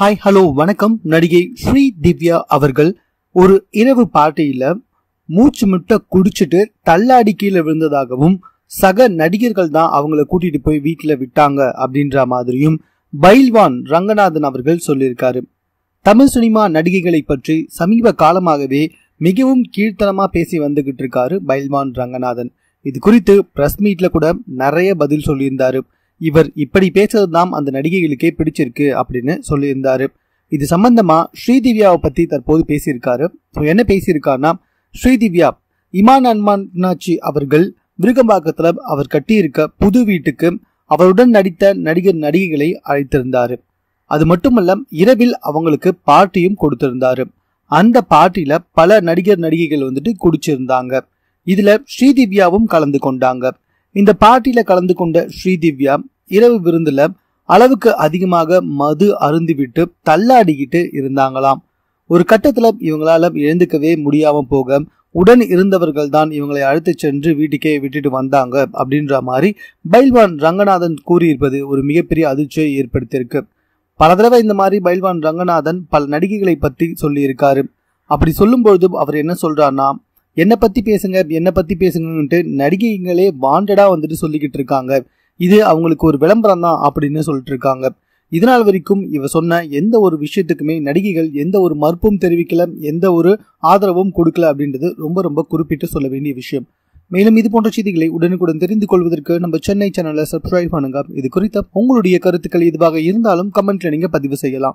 hi hello வணக்கம் நடிகை ஸ்ரீ திவ்யா அவர்கள் ஒரு இரவு பார்ட்டியில் மூச்சு முட்ட குடிச்சிட்டு தள்ளாடி கீழே விழுந்ததாகவும் சக நடிகர்கள் தான் அவங்கள கூட்டிட்டு போய் வீட்டில் விட்டாங்க அப்படின்ற மாதிரியும் பைல்வான் ரங்கநாதன் அவர்கள் சொல்லியிருக்காரு தமிழ் சினிமா நடிகைகளை பற்றி சமீப காலமாகவே மிகவும் கீழ்த்தனமா பேசி வந்துகிட்டு இருக்காரு பைல்வான் ரங்கநாதன் இது குறித்து பிரஸ் மீட்ல கூட நிறைய பதில் சொல்லியிருந்தாரு இவர் இப்படி பேசுறது தான் அந்த நடிகைகளுக்கே பிடிச்சிருக்கு அப்படின்னு சொல்லியிருந்தாரு இது சம்பந்தமா ஸ்ரீதிவ்யாவை பத்தி தற்போது பேசியிருக்காரு என்ன பேசியிருக்காருன்னா ஸ்ரீதிவ்யா இமான் அன்மானாச்சி அவர்கள் விருகம்பாக்கத்துல அவர் கட்டியிருக்க புது வீட்டுக்கு அவருடன் நடித்த நடிகர் நடிகைகளை அழைத்திருந்தாரு அது மட்டுமல்ல இரவில் அவங்களுக்கு பார்ட்டியும் கொடுத்திருந்தாரு அந்த பார்ட்டியில் பல நடிகர் நடிகைகள் வந்துட்டு குடிச்சிருந்தாங்க இதுல ஸ்ரீதிவ்யாவும் கலந்து கொண்டாங்க இந்த பார்ட்டியில் கலந்து கொண்ட ஸ்ரீதிவ்யா இரவு விருந்துல அளவுக்கு அதிகமாக மது அருந்திவிட்டு தள்ளாடிக்கிட்டு இருந்தாங்களாம் ஒரு கட்டத்துல இவங்களால எழுந்துக்கவே முடியாம போக உடன் இருந்தவர்கள் தான் இவங்களை அழைத்து சென்று வீட்டுக்கே விட்டுட்டு வந்தாங்க அப்படின்ற மாதிரி பைல்வான் ரங்கநாதன் கூறியிருப்பது ஒரு மிகப்பெரிய அதிர்ச்சியை ஏற்படுத்தியிருக்கு பல தடவை இந்த மாதிரி பைல்வான் ரங்கநாதன் பல நடிகைகளை பற்றி சொல்லியிருக்காரு அப்படி சொல்லும்பொழுது அவர் என்ன சொல்றாருன்னா என்னை பத்தி பேசுங்க என்னை பத்தி பேசுங்கன்ட்டு நடிகைங்களே வாண்டடா வந்துட்டு சொல்லிக்கிட்டு இருக்காங்க இது அவங்களுக்கு ஒரு விளம்பரம் தான் அப்படின்னு சொல்லிட்டு இருக்காங்க இதனால் வரைக்கும் இவ சொன்ன எந்த ஒரு விஷயத்துக்குமே நடிகைகள் எந்த ஒரு மறுப்பும் தெரிவிக்கல எந்த ஒரு ஆதரவும் கொடுக்கல அப்படின்றது ரொம்ப ரொம்ப குறிப்பிட்டு சொல்ல வேண்டிய விஷயம் மேலும் இது போன்ற செய்திகளை உடனுக்குடன் தெரிந்து கொள்வதற்கு நம்ம சென்னை சேனலை சப்ஸ்கிரைப் பண்ணுங்க இது குறித்த உங்களுடைய கருத்துக்கள் எதுவாக இருந்தாலும் கமெண்ட்ல நீங்க பதிவு செய்யலாம்